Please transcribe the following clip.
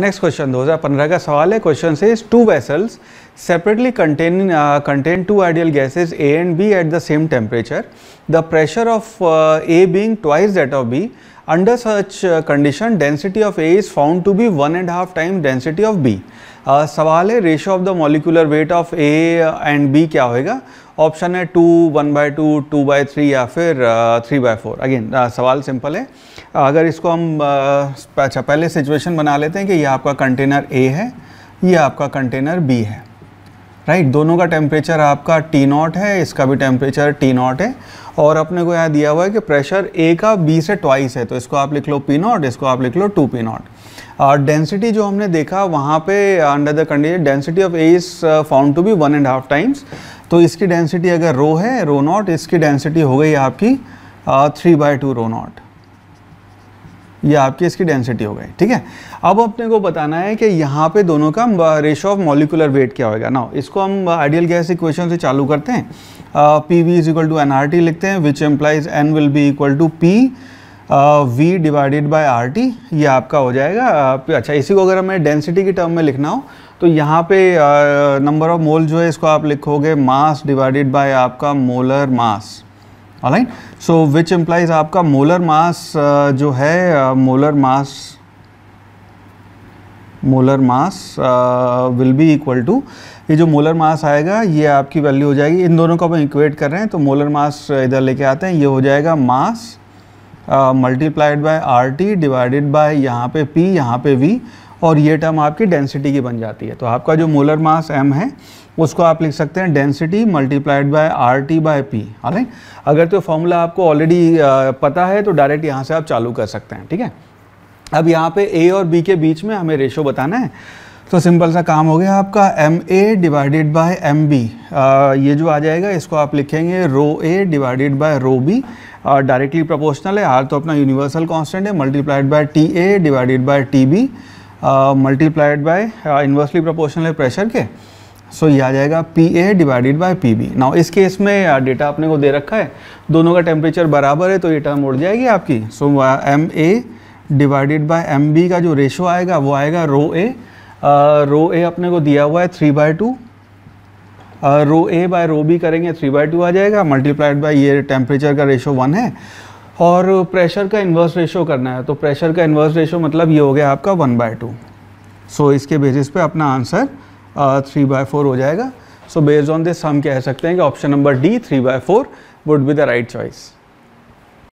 next question 2015 का सवाल है क्वेश्चन से two vessels separately contain contain two ideal gases A and B at the same temperature the pressure of A being twice that of B under such condition density of A is found to be one and half time density of B सवाल है ratio of the molecular weight of A and B क्या होएगा option है two one by two two by three या फिर three by four again सवाल simple है अगर इसको हम अच्छा पहले सिचुएशन बना लेते हैं कि यह आपका कंटेनर ए है ये आपका कंटेनर बी है राइट right, दोनों का टेम्परेचर आपका टी नॉट है इसका भी टेम्परेचर टी नॉट है और अपने को यहाँ दिया हुआ है कि प्रेशर ए का बी से ट्वाइस है तो इसको आप लिख लो पी नॉट इसको आप लिख लो two P naught density uh, जो हमने देखा वहाँ पे under the condition density of A is found to be one and half times तो इसकी डेंसिटी अगर रो है रो नॉट इसकी डेंसिटी हो गई आपकी three by two rho naught ये आपकी इसकी डेंसिटी हो गई ठीक है अब अपने को बताना है कि यहाँ पे दोनों का रेशो ऑफ मॉलिकुलर वेट क्या होगा ना इसको हम आइडियल गैस इक्वेशन से चालू करते हैं P V is equal to N R T लिखते हैं which implies N will be equal to P V divided by R T ये आपका हो जाएगा अच्छा इसी को अगर हमें डेंसिटी की टर्म में लिखना हो तो यहाँ पे नंबर ऑफ मोल जो है इसको आप लिखोगे मास डिवाइडेड बाय आपका मोलर मास ऑलाइन सो विच एम्प्लाइज आपका मोलर मास uh, जो है molar mass molar mass will be equal to ये जो मोलर मास आएगा ये आपकी वैल्यू हो जाएगी इन दोनों को हम इक्वेट कर रहे हैं तो मोलर मास इधर लेके आते हैं ये हो जाएगा mass multiplied by R T divided by यहाँ पे पी यहाँ पे वी और ये टर्म आपकी डेंसिटी की बन जाती है तो आपका जो मोलर मास एम है उसको आप लिख सकते हैं density multiplied by R T by P हालांकि अगर तो फॉर्मूला आपको ऑलरेडी पता है तो डायरेक्ट यहाँ से आप चालू कर सकते हैं ठीक है अब यहाँ पे ए और बी के बीच में हमें रेशो बताना है तो सिंपल सा काम हो गया आपका M A divided by M B ये जो आ जाएगा इसको आप लिखेंगे rho A divided by rho B directly proportional है आर तो अपना यूनिवर्सल कांस्टेंट है multiplied by T A divided by T B multiplied by inversely proportional है प्रेशर के सो so, ये आ जाएगा P A divided by P B now इस केस में डेटा आपने को दे रखा है दोनों का टेम्परेचर बराबर है तो ये टर्म उड़ जाएगी आपकी so M A divided by M B का जो रेशो आएगा वो आएगा रो ए रो ए अपने को दिया हुआ है three by two rho A by rho B करेंगे थ्री बाय टू आ जाएगा मल्टीप्लाइड बाय ये टेम्परेचर का रेशो वन है और प्रेशर का इन्वर्स रेशो करना है तो प्रेशर का इन्वर्स रेशो मतलब ये हो गया आपका वन बाय टू सो इसके बेसिस पे अपना आंसर थ्री बाय फोर हो जाएगा सो बेस्ड ऑन दिस हम कह सकते हैं कि option number D three by four would be the right choice